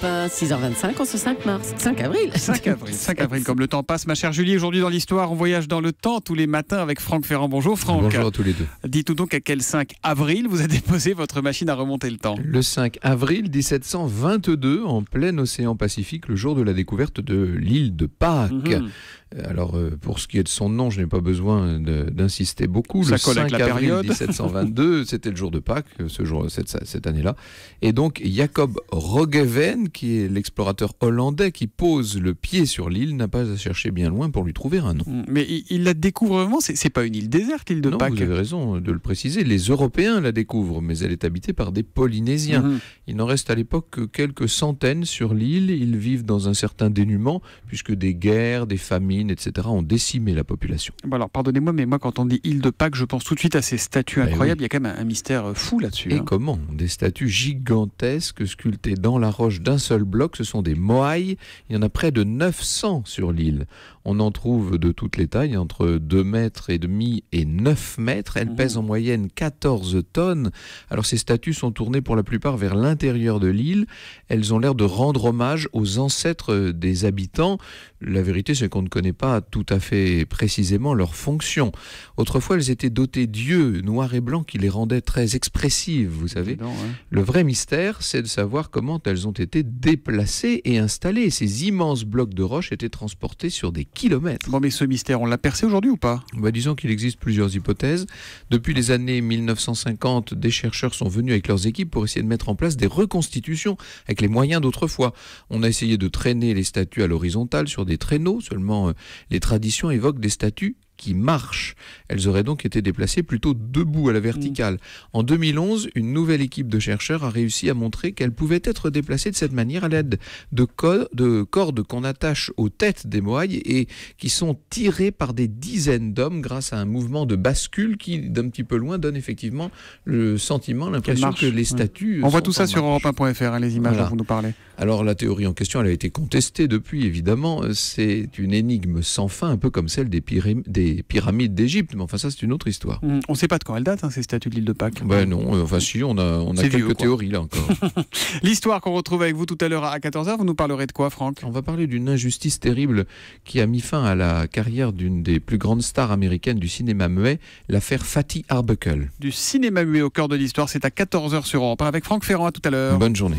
6h25, en ce 5 mars, 5 avril. 5 avril, 5 avril, comme le temps passe, ma chère Julie. Aujourd'hui dans l'histoire, on voyage dans le temps tous les matins avec Franck Ferrand. Bonjour Franck. Bonjour à tous les deux. Dites-nous donc à quel 5 avril vous a déposé votre machine à remonter le temps Le 5 avril 1722, en plein océan Pacifique, le jour de la découverte de l'île de Pâques. Mhm. Alors, euh, pour ce qui est de son nom, je n'ai pas besoin d'insister beaucoup. le 5 la avril période. 1722, c'était le jour de Pâques, ce jour, cette, année-là. Et donc, Jacob Roggeveen, qui est l'explorateur hollandais qui pose le pied sur l'île, n'a pas à chercher bien loin pour lui trouver un nom. Mm, mais il, la découvre vraiment C'est pas une île déserte, l'île de non, Vous avez raison de le préciser. Les Européens la découvrent, mais elle est habitée par des Polynésiens. Mm-hmm. Il n'en reste à l'époque que quelques centaines sur l'île. Ils vivent dans un certain dénuement, puisque des guerres, des familles, etc., ont décimé la population. alors pardonnez-moi, mais moi quand on dit île de Pâques, je pense tout de suite à ces statues ben incroyables. Il y a quand même un mystère euh, fou là-dessus. Et hein. comment Des statues gigantesques sculptées dans la roche d'un seul bloc. Ce sont des moailles. Il y en a près de 900 sur l'île. On en trouve de toutes les tailles, entre 2 mètres et demi et 9 mètres. Elles mhm. pèsent en moyenne 14 tonnes. Alors ces statues sont tournées pour la plupart vers l'intérieur de l'île. Elles ont l'air de rendre hommage aux ancêtres des habitants. La vérité, c'est qu'on ne connaît pas tout à fait précisément leur fonction. Autrefois, elles étaient dotées d'yeux noirs et blancs qui les rendaient très expressives, vous savez. Le vrai mystère, c'est de savoir comment elles ont été déplacées et installées. Ces immenses blocs de roche étaient transportés sur des Bon, mais ce mystère, on l'a percé aujourd'hui ou pas va bah, Disons qu'il existe plusieurs hypothèses. Depuis les années 1950, des chercheurs sont venus avec leurs équipes pour essayer de mettre en place des reconstitutions avec les moyens d'autrefois. On a essayé de traîner les statues à l'horizontale sur des traîneaux, seulement euh, les traditions évoquent des statues qui marchent. Elles auraient donc été déplacées plutôt debout à la verticale. Mm. En 2011, une nouvelle équipe de chercheurs a réussi à montrer qu'elles pouvaient être déplacées de cette manière à l'aide de, de cordes qu'on attache aux têtes des moailles et qui sont tirées par des dizaines d'hommes grâce à un mouvement de bascule qui, d'un petit peu loin, donne effectivement le sentiment, l'impression que les statues... On voit tout ça sur europe1.fr, les images dont vous nous parlez. Alors la théorie en question, elle a été contestée depuis, évidemment. C'est une énigme sans fin, un peu comme celle des, pyramides pyramides d'Égypte, mais enfin ça c'est une autre histoire. Hmm, on sait pas de quand elle date, hein, ces statues de l'île de Pâques. Ben non, enfin si, on a, quelques théories là encore. L'histoire qu'on retrouve avec vous tout à l'heure à 14h, vous nous parlerez de quoi Franck On va parler d'une injustice terrible qui a mis fin à la carrière d'une des plus grandes stars américaines du cinéma muet, l'affaire Fatih Arbuckle. Du cinéma muet au cœur de l'histoire, c'est à 14h sur Europe avec Franck Ferrand, à tout à l'heure. Bonne journée.